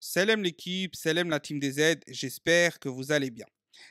Salam l'équipe, salam la team des aides, j'espère que vous allez bien.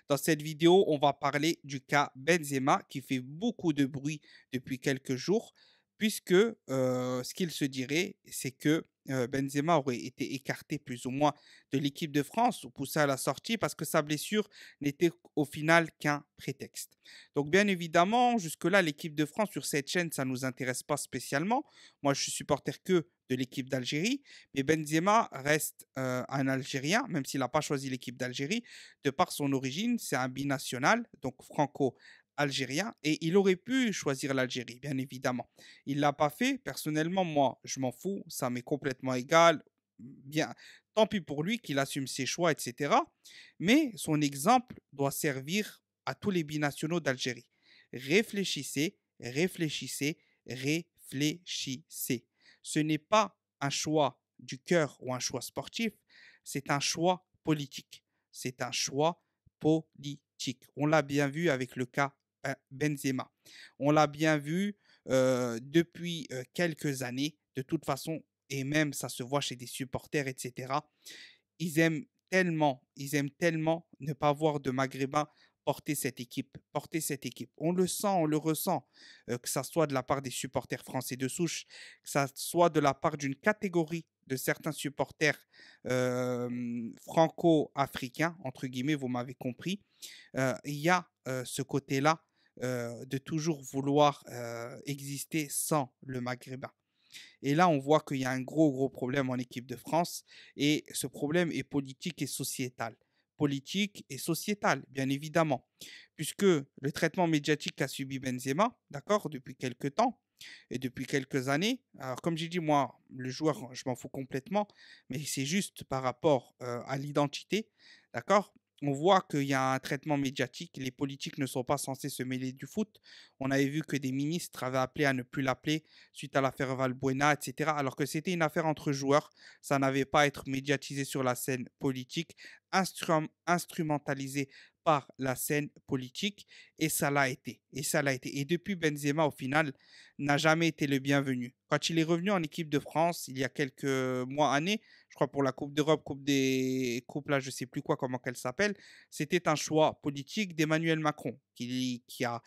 Dans cette vidéo, on va parler du cas Benzema qui fait beaucoup de bruit depuis quelques jours puisque ce qu'il se dirait, c'est que Benzema aurait été écarté plus ou moins de l'équipe de France ou poussé à la sortie parce que sa blessure n'était au final qu'un prétexte. Donc bien évidemment, jusque-là, l'équipe de France sur cette chaîne, ça ne nous intéresse pas spécialement. Moi, je suis supporter que de l'équipe d'Algérie, mais Benzema reste un Algérien, même s'il n'a pas choisi l'équipe d'Algérie, de par son origine, c'est un binational, donc franco algérien et il aurait pu choisir l'Algérie, bien évidemment. Il l'a pas fait. Personnellement, moi, je m'en fous. Ça m'est complètement égal. Bien, tant pis pour lui qu'il assume ses choix, etc. Mais son exemple doit servir à tous les binationaux d'Algérie. Réfléchissez, réfléchissez, réfléchissez. Ce n'est pas un choix du cœur ou un choix sportif, c'est un choix politique. C'est un choix politique. On l'a bien vu avec le cas euh, Benzema. On l'a bien vu euh, depuis euh, quelques années, de toute façon, et même ça se voit chez des supporters, etc. Ils aiment tellement, ils aiment tellement ne pas voir de maghrébin porter cette équipe, porter cette équipe. On le sent, on le ressent, que ça soit de la part des supporters français de souche, que ça soit de la part d'une catégorie de certains supporters franco-africains, entre guillemets, vous m'avez compris. Il y a ce côté-là euh, de toujours vouloir euh, exister sans le maghrébin. Et là, on voit qu'il y a un gros, gros problème en équipe de France. Et ce problème est politique et sociétal. Politique et sociétal, bien évidemment. Puisque le traitement médiatique qu'a subi Benzema, d'accord, depuis quelques temps et depuis quelques années. Alors, comme j'ai dit, moi, le joueur, je m'en fous complètement. Mais c'est juste par rapport euh, à l'identité, d'accord on voit qu'il y a un traitement médiatique. Les politiques ne sont pas censés se mêler du foot. On avait vu que des ministres avaient appelé à ne plus l'appeler suite à l'affaire Valbuena, etc. Alors que c'était une affaire entre joueurs. Ça n'avait pas à être médiatisé sur la scène politique, instrumentalisé par la scène politique. Et ça l'a été. Et ça l'a été. Et depuis, Benzema, au final, n'a jamais été le bienvenu. Quand il est revenu en équipe de France, il y a quelques mois, années, je crois pour la Coupe d'Europe, Coupe des Coupes, là, je sais plus quoi, comment qu'elle s'appelle, c'était un choix politique d'Emmanuel Macron qui, a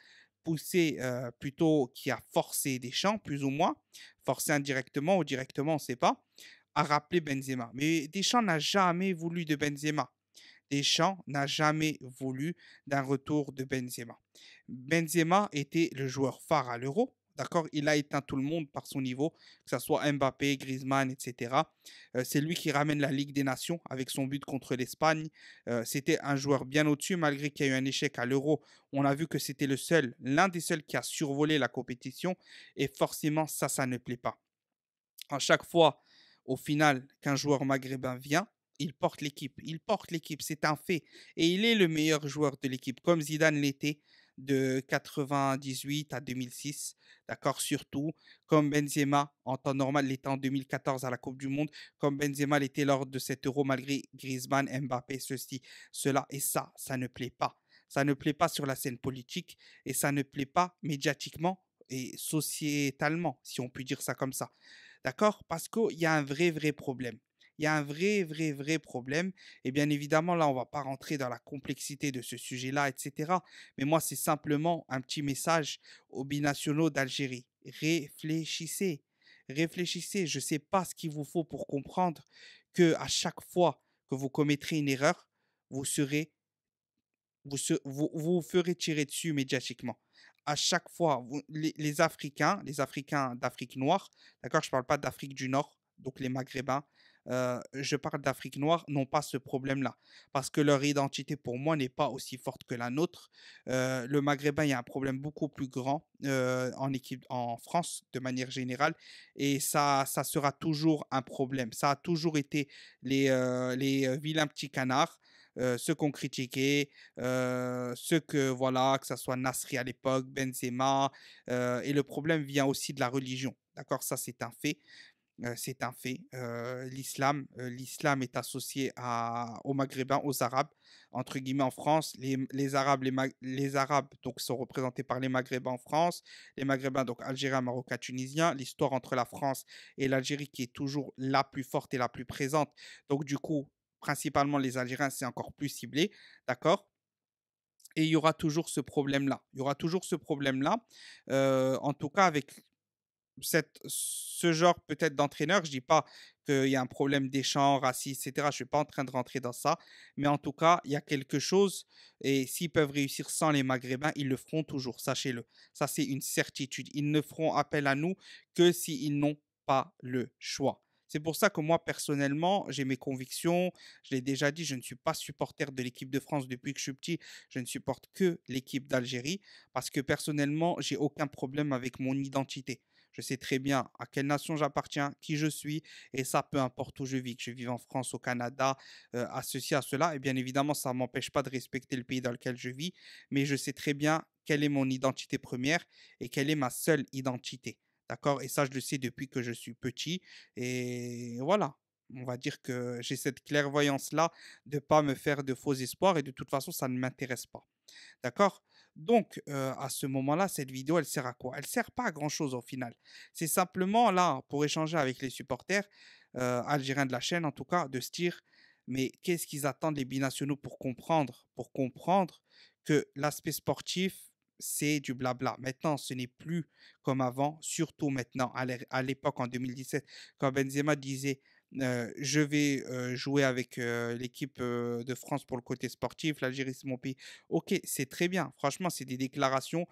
poussé euh, plutôt, qui a forcé Deschamps, plus ou moins, forcé indirectement ou directement, on ne sait pas, à rappeler Benzema. Mais Deschamps n'a jamais voulu de Benzema. Deschamps n'a jamais voulu d'un retour de Benzema. Benzema était le joueur phare à l'Euro. D'accord Il a éteint tout le monde par son niveau, que ce soit Mbappé, Griezmann, etc. Euh, c'est lui qui ramène la Ligue des Nations avec son but contre l'Espagne. Euh, c'était un joueur bien au-dessus, malgré qu'il y ait eu un échec à l'Euro. On a vu que c'était le seul, l'un des seuls qui a survolé la compétition. Et forcément, ça, ça ne plaît pas. À chaque fois, au final, qu'un joueur maghrébin vient, il porte l'équipe. Il porte l'équipe, c'est un fait. Et il est le meilleur joueur de l'équipe, comme Zidane l'était, de 98 à 2006, d'accord, surtout comme Benzema en temps normal l'était en 2014 à la Coupe du Monde, comme Benzema l'était lors de cet Euro malgré Griezmann, Mbappé, ceci, cela et ça, ça ne plaît pas. Ça ne plaît pas sur la scène politique et ça ne plaît pas médiatiquement et sociétalement, si on peut dire ça comme ça. D'accord Parce qu'il y a un vrai, vrai problème il y a un vrai, vrai, vrai problème. Et bien évidemment, là, on ne va pas rentrer dans la complexité de ce sujet-là, etc. Mais moi, c'est simplement un petit message aux binationaux d'Algérie. Réfléchissez. Réfléchissez. Je ne sais pas ce qu'il vous faut pour comprendre que à chaque fois que vous commettrez une erreur, vous serez, vous, vous, ferez tirer dessus médiatiquement à chaque fois, les, les, Africains, les Africains d'Afrique noire, d'accord, je ne parle pas d'Afrique du Nord, donc les Maghrébins, euh, je parle d'Afrique noire, n'ont pas ce problème-là. Parce que leur identité, pour moi, n'est pas aussi forte que la nôtre. Euh, le Maghrébin, il y a un problème beaucoup plus grand euh, en, équipe, en France, de manière générale. Et ça, ça sera toujours un problème. Ça a toujours été les, les vilains petits canards. ceux qu'on critiquait, ceux que, voilà, que ce soit Nasri à l'époque, Benzema, et le problème vient aussi de la religion. D'accord Ça, c'est un fait c'est un fait. l'islam, l'islam est associé à, aux Maghrébins, aux Arabes, entre guillemets en France. Les, Arabes, les, Arabes donc sont représentés par les Maghrébins en France, les Maghrébins donc Algériens, Marocains, Tunisiens. L'histoire entre la France et l'Algérie qui est toujours la plus forte et la plus présente. Donc du coup, principalement les Algériens, c'est encore plus ciblé, d'accord et il y aura toujours ce problème-là. Il y aura toujours ce problème-là, en tout cas avec ce genre peut-être d'entraîneur. Je dis pas qu'il y a un problème des champs, raciste, etc. Je suis pas en train de rentrer dans ça. Mais en tout cas, il y a quelque chose. Et s'ils peuvent réussir sans les Maghrébins, ils le feront toujours, sachez-le. Ça, c'est une certitude. Ils ne feront appel à nous que s'ils n'ont pas le choix. C'est pour ça que moi, personnellement, j'ai mes convictions. Je l'ai déjà dit, je ne suis pas supporter de l'équipe de France depuis que je suis petit. Je ne supporte que l'équipe d'Algérie parce que personnellement, j'ai aucun problème avec mon identité. Je sais très bien à quelle nation j'appartiens, qui je suis, et ça, peu importe où je vis, que je vive en France, au Canada, associé euh, à à cela. Et bien évidemment, ça ne m'empêche pas de respecter le pays dans lequel je vis, mais je sais très bien quelle est mon identité première et quelle est ma seule identité. D'accord Et ça, je le sais depuis que je suis petit. Et voilà on va dire que j'ai cette clairvoyance-là de ne pas me faire de faux espoirs et de toute façon, ça ne m'intéresse pas. D'accord donc, à ce moment-là, cette vidéo, elle sert à quoi Elle sert pas à grand-chose au final. C'est simplement là pour échanger avec les supporters algériens de la chaîne, en tout cas, de se dire mais qu'est-ce qu'ils attendent les binationaux pour comprendre Pour comprendre que l'aspect sportif, c'est du blabla. Maintenant, ce n'est plus comme avant, surtout maintenant, à l'époque en 2017, quand Benzema disait je vais jouer avec l'équipe de France pour le côté sportif. L'Algérie, c'est mon pays. Ok, c'est très bien. Franchement, c'est des déclarations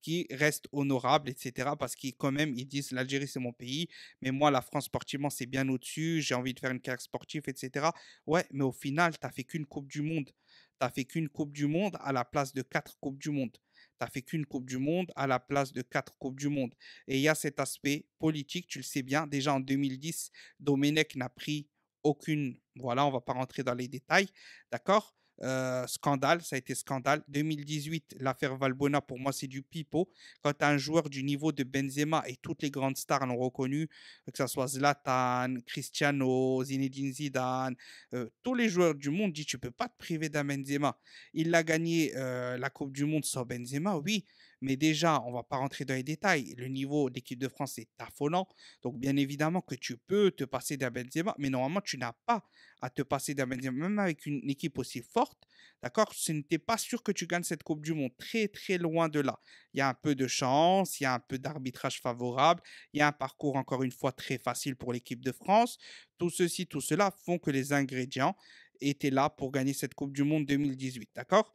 qui restent honorables, etc. Parce qu'ils, quand même, ils disent l'Algérie, c'est mon pays, mais moi, la France sportivement, c'est bien au-dessus. J'ai envie de faire une carrière sportive, etc. Ouais, mais au final, tu n'as fait qu'une Coupe du Monde. Tu n'as fait qu'une Coupe du Monde à la place de quatre Coupes du Monde. Ça fait qu'une Coupe du Monde à la place de quatre Coupes du Monde. Et il y a cet aspect politique, tu le sais bien. Déjà en 2010, Domenech n'a pris aucune. Voilà, on ne va pas rentrer dans les détails. D'accord euh, scandale, ça a été scandale. 2018, l'affaire Valbona, pour moi, c'est du pipeau. Quand un joueur du niveau de Benzema et toutes les grandes stars l'ont reconnu, euh, que ce soit Zlatan, Cristiano, Zinedine Zidane, euh, tous les joueurs du monde disent tu peux pas te priver d'un Benzema. Il a gagné la Coupe du Monde sans Benzema, oui, mais déjà, on ne va pas rentrer dans les détails. Le niveau d'équipe de France est affolant. Donc, bien évidemment que tu peux te passer d'un Benzema, mais normalement, tu n'as pas à te passer d'un Benzema. Même avec une équipe aussi forte, d'accord, ce n'était pas sûr que tu gagnes cette Coupe du Monde. Très, très loin de là. Il y a un peu de chance, il y a un peu d'arbitrage favorable, il y a un parcours, encore une fois, très facile pour l'équipe de France. Tout ceci, tout cela font que les ingrédients étaient là pour gagner cette Coupe du Monde 2018, d'accord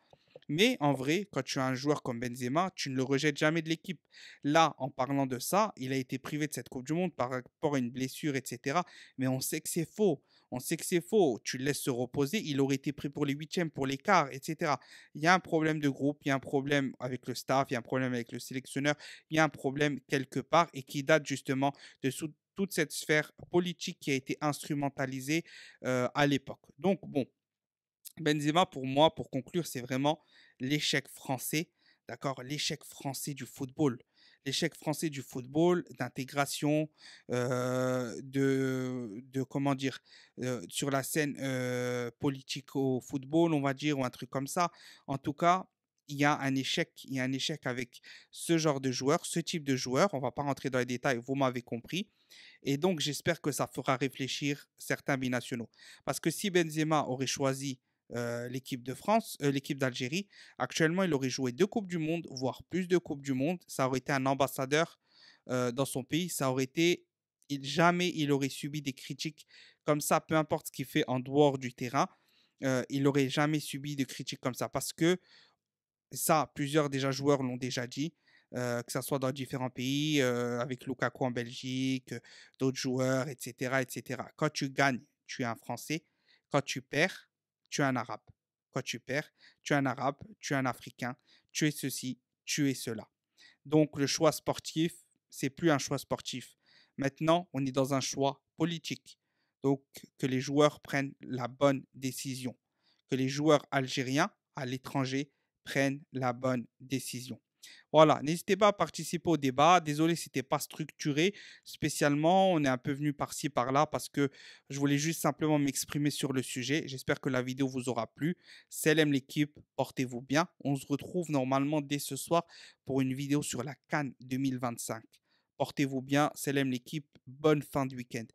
mais en vrai, quand tu as un joueur comme Benzema, tu ne le rejettes jamais de l'équipe. Là, en parlant de ça, il a été privé de cette Coupe du Monde par rapport à une blessure, etc. Mais on sait que c'est faux. On sait que c'est faux. Tu le laisses se reposer. Il aurait été pris pour les huitièmes, pour les quarts, etc. Il y a un problème de groupe, il y a un problème avec le staff, il y a un problème avec le sélectionneur, il y a un problème quelque part et qui date justement de toute cette sphère politique qui a été instrumentalisée euh, à l'époque. Donc bon, Benzema, pour moi, pour conclure, c'est vraiment l'échec français, d'accord L'échec français du football. L'échec français du football, d'intégration, euh, de, de, comment dire, euh, sur la scène euh, politique au football, on va dire, ou un truc comme ça. En tout cas, il y a un échec, il y a un échec avec ce genre de joueur, ce type de joueur. On va pas rentrer dans les détails, vous m'avez compris. Et donc, j'espère que ça fera réfléchir certains binationaux. Parce que si Benzema aurait choisi euh, l'équipe de France, euh, l'équipe d'Algérie. Actuellement, il aurait joué deux Coupes du Monde, voire plus de Coupes du Monde. Ça aurait été un ambassadeur euh, dans son pays. Ça aurait été. Il, jamais il aurait subi des critiques comme ça, peu importe ce qu'il fait en dehors du terrain. il aurait jamais subi de critiques comme ça parce que ça, plusieurs déjà joueurs l'ont déjà dit. que ce soit dans différents pays, euh, avec Lukaku en Belgique, d'autres joueurs, etc., etc. Quand tu gagnes, tu es un Français. Quand tu perds, tu es un arabe. quoi tu perds, tu es un arabe, tu es un africain, tu es ceci, tu es cela. Donc le choix sportif, c'est plus un choix sportif. Maintenant, on est dans un choix politique. Donc que les joueurs prennent la bonne décision, que les joueurs algériens à l'étranger prennent la bonne décision. Voilà, n'hésitez pas à participer au débat. Désolé, n'était pas structuré spécialement. On est un peu venu par-ci par-là parce que je voulais juste simplement m'exprimer sur le sujet. J'espère que la vidéo vous aura plu. Salam l'équipe, portez-vous bien. On se retrouve normalement dès ce soir pour une vidéo sur la Cannes 2025. Portez-vous bien, salam l'équipe, bonne fin de week-end.